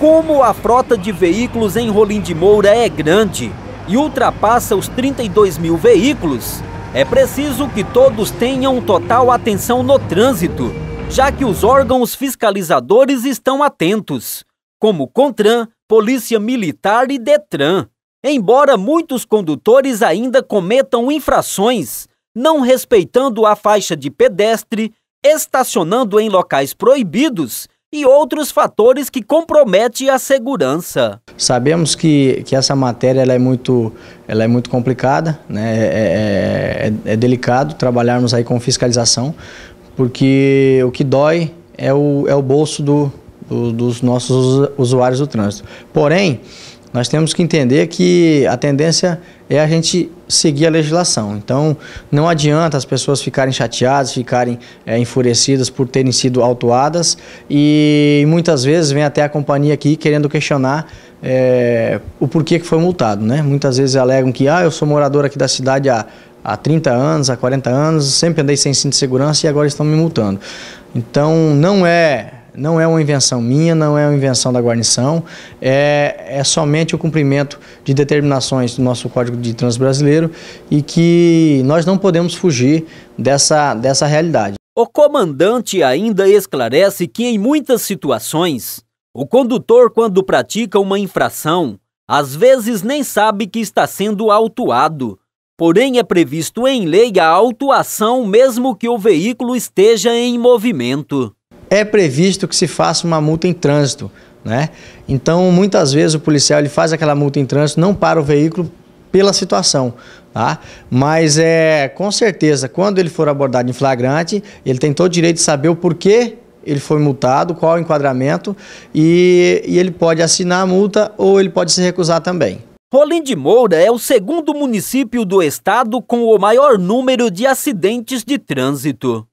como a frota de veículos em Rolim de Moura é grande e ultrapassa os 32 mil veículos, é preciso que todos tenham total atenção no trânsito, já que os órgãos fiscalizadores estão atentos, como CONTRAN, Polícia Militar e DETRAN. Embora muitos condutores ainda cometam infrações, não respeitando a faixa de pedestre, estacionando em locais proibidos e outros fatores que comprometem a segurança. Sabemos que, que essa matéria ela é, muito, ela é muito complicada, né? é, é, é, é delicado trabalharmos aí com fiscalização, porque o que dói é o, é o bolso do, do, dos nossos usuários do trânsito. Porém, nós temos que entender que a tendência é a gente seguir a legislação. Então, não adianta as pessoas ficarem chateadas, ficarem é, enfurecidas por terem sido autuadas e muitas vezes vem até a companhia aqui querendo questionar é, o porquê que foi multado. Né? Muitas vezes alegam que, ah, eu sou morador aqui da cidade há, há 30 anos, há 40 anos, sempre andei sem cinto de segurança e agora estão me multando. Então, não é não é uma invenção minha, não é uma invenção da guarnição, é, é somente o cumprimento de determinações do nosso Código de Trânsito Brasileiro e que nós não podemos fugir dessa, dessa realidade. O comandante ainda esclarece que, em muitas situações, o condutor, quando pratica uma infração, às vezes nem sabe que está sendo autuado. Porém, é previsto em lei a autuação mesmo que o veículo esteja em movimento é previsto que se faça uma multa em trânsito. Né? Então, muitas vezes o policial ele faz aquela multa em trânsito, não para o veículo pela situação. Tá? Mas é com certeza, quando ele for abordado em flagrante, ele tem todo o direito de saber o porquê ele foi multado, qual o enquadramento, e, e ele pode assinar a multa ou ele pode se recusar também. Rolim de Moura é o segundo município do estado com o maior número de acidentes de trânsito.